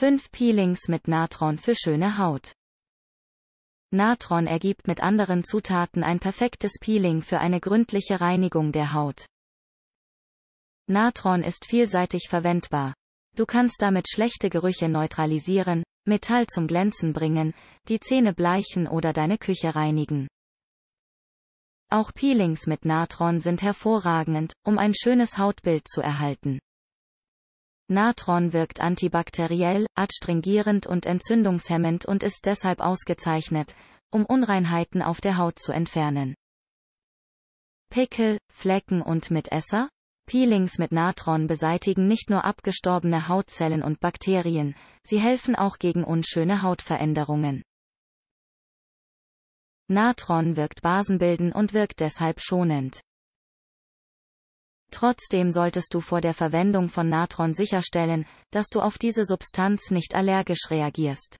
5 Peelings mit Natron für schöne Haut. Natron ergibt mit anderen Zutaten ein perfektes Peeling für eine gründliche Reinigung der Haut. Natron ist vielseitig verwendbar. Du kannst damit schlechte Gerüche neutralisieren, Metall zum Glänzen bringen, die Zähne bleichen oder deine Küche reinigen. Auch Peelings mit Natron sind hervorragend, um ein schönes Hautbild zu erhalten. Natron wirkt antibakteriell, adstringierend und entzündungshemmend und ist deshalb ausgezeichnet, um Unreinheiten auf der Haut zu entfernen. Pickel, Flecken und Mitesser? Peelings mit Natron beseitigen nicht nur abgestorbene Hautzellen und Bakterien, sie helfen auch gegen unschöne Hautveränderungen. Natron wirkt basenbildend und wirkt deshalb schonend. Trotzdem solltest du vor der Verwendung von Natron sicherstellen, dass du auf diese Substanz nicht allergisch reagierst.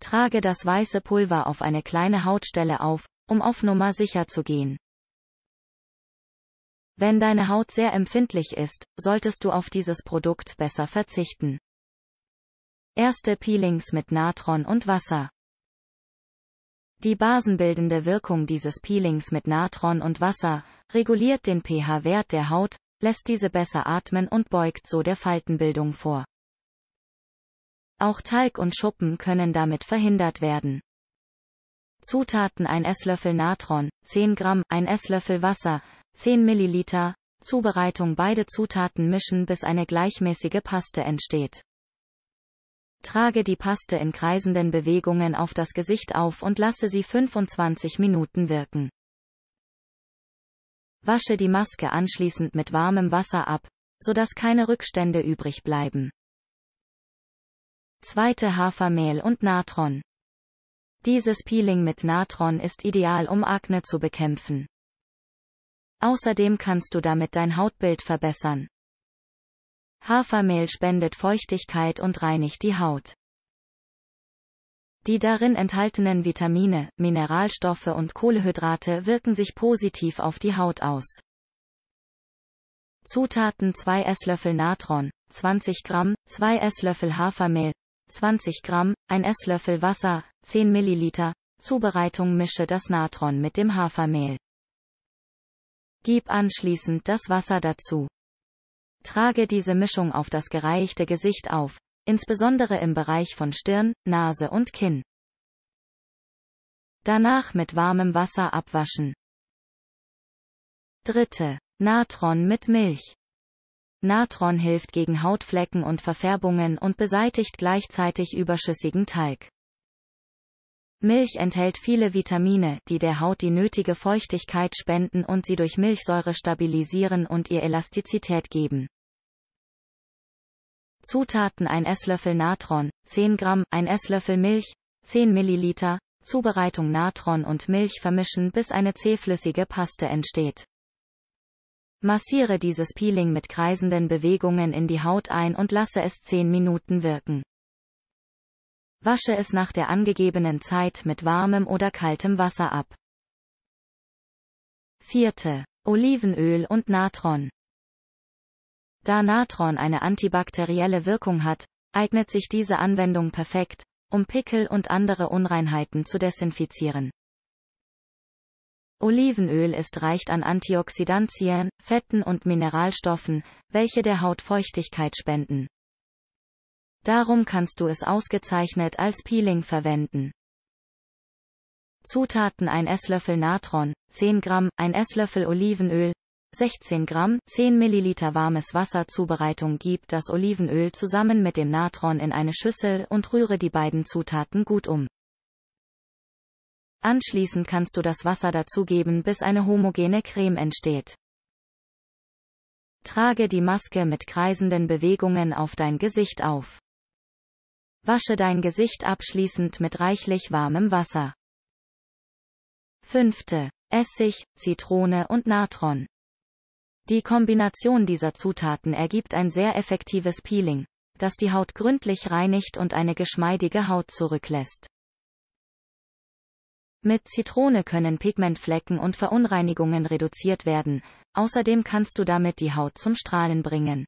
Trage das weiße Pulver auf eine kleine Hautstelle auf, um auf Nummer sicher zu gehen. Wenn deine Haut sehr empfindlich ist, solltest du auf dieses Produkt besser verzichten. Erste Peelings mit Natron und Wasser. Die basenbildende Wirkung dieses Peelings mit Natron und Wasser reguliert den pH-Wert der Haut, lässt diese besser atmen und beugt so der Faltenbildung vor. Auch Talg und Schuppen können damit verhindert werden. Zutaten 1 Esslöffel Natron, 10 Gramm, 1 Esslöffel Wasser, 10 Milliliter, Zubereitung beide Zutaten mischen bis eine gleichmäßige Paste entsteht. Trage die Paste in kreisenden Bewegungen auf das Gesicht auf und lasse sie 25 Minuten wirken. Wasche die Maske anschließend mit warmem Wasser ab, sodass keine Rückstände übrig bleiben. Zweite Hafermehl und Natron. Dieses Peeling mit Natron ist ideal, um Akne zu bekämpfen. Außerdem kannst du damit dein Hautbild verbessern. Hafermehl spendet Feuchtigkeit und reinigt die Haut. Die darin enthaltenen Vitamine, Mineralstoffe und Kohlehydrate wirken sich positiv auf die Haut aus. Zutaten 2 Esslöffel Natron, 20 Gramm, 2 Esslöffel Hafermehl, 20 Gramm, 1 Esslöffel Wasser, 10 Milliliter. Zubereitung mische das Natron mit dem Hafermehl. Gib anschließend das Wasser dazu. Trage diese Mischung auf das gereichte Gesicht auf, insbesondere im Bereich von Stirn, Nase und Kinn. Danach mit warmem Wasser abwaschen. Dritte. Natron mit Milch. Natron hilft gegen Hautflecken und Verfärbungen und beseitigt gleichzeitig überschüssigen Talg. Milch enthält viele Vitamine, die der Haut die nötige Feuchtigkeit spenden und sie durch Milchsäure stabilisieren und ihr Elastizität geben. Zutaten 1 Esslöffel Natron, 10 Gramm, 1 Esslöffel Milch, 10 Milliliter, Zubereitung Natron und Milch vermischen bis eine zähflüssige Paste entsteht. Massiere dieses Peeling mit kreisenden Bewegungen in die Haut ein und lasse es 10 Minuten wirken. Wasche es nach der angegebenen Zeit mit warmem oder kaltem Wasser ab. Vierte. Olivenöl und Natron. Da Natron eine antibakterielle Wirkung hat, eignet sich diese Anwendung perfekt, um Pickel und andere Unreinheiten zu desinfizieren. Olivenöl ist reich an Antioxidantien, Fetten und Mineralstoffen, welche der Haut Feuchtigkeit spenden. Darum kannst du es ausgezeichnet als Peeling verwenden. Zutaten 1 Esslöffel Natron, 10 Gramm, 1 Esslöffel Olivenöl, 16 Gramm, 10 Milliliter warmes Wasser Zubereitung Gib das Olivenöl zusammen mit dem Natron in eine Schüssel und rühre die beiden Zutaten gut um. Anschließend kannst du das Wasser dazugeben, bis eine homogene Creme entsteht. Trage die Maske mit kreisenden Bewegungen auf dein Gesicht auf. Wasche dein Gesicht abschließend mit reichlich warmem Wasser. 5. Essig, Zitrone und Natron. Die Kombination dieser Zutaten ergibt ein sehr effektives Peeling, das die Haut gründlich reinigt und eine geschmeidige Haut zurücklässt. Mit Zitrone können Pigmentflecken und Verunreinigungen reduziert werden, außerdem kannst du damit die Haut zum Strahlen bringen.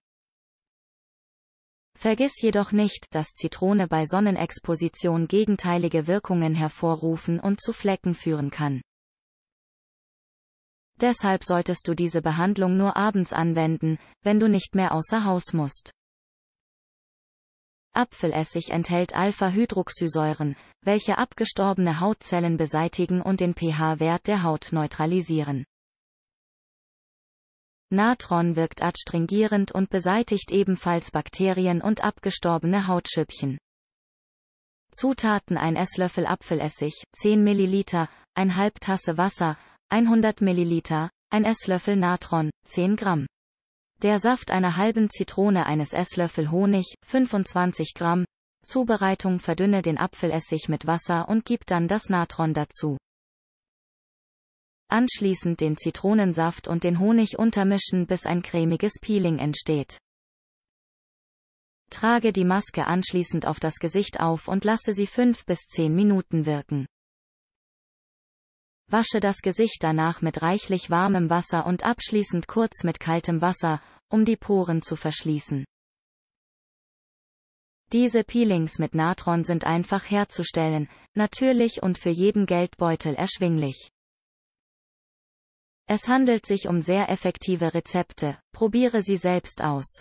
Vergiss jedoch nicht, dass Zitrone bei Sonnenexposition gegenteilige Wirkungen hervorrufen und zu Flecken führen kann. Deshalb solltest du diese Behandlung nur abends anwenden, wenn du nicht mehr außer Haus musst. Apfelessig enthält Alpha-Hydroxysäuren, welche abgestorbene Hautzellen beseitigen und den pH-Wert der Haut neutralisieren. Natron wirkt adstringierend und beseitigt ebenfalls Bakterien und abgestorbene Hautschüppchen. Zutaten ein Esslöffel Apfelessig, 10 ml, 1,5 Tasse Wasser, 100 ml, ein Esslöffel Natron, 10 Gramm. Der Saft einer halben Zitrone eines Esslöffel Honig, 25 Gramm. Zubereitung verdünne den Apfelessig mit Wasser und gib dann das Natron dazu. Anschließend den Zitronensaft und den Honig untermischen, bis ein cremiges Peeling entsteht. Trage die Maske anschließend auf das Gesicht auf und lasse sie 5 bis 10 Minuten wirken wasche das Gesicht danach mit reichlich warmem Wasser und abschließend kurz mit kaltem Wasser, um die Poren zu verschließen. Diese Peelings mit Natron sind einfach herzustellen, natürlich und für jeden Geldbeutel erschwinglich. Es handelt sich um sehr effektive Rezepte, probiere sie selbst aus.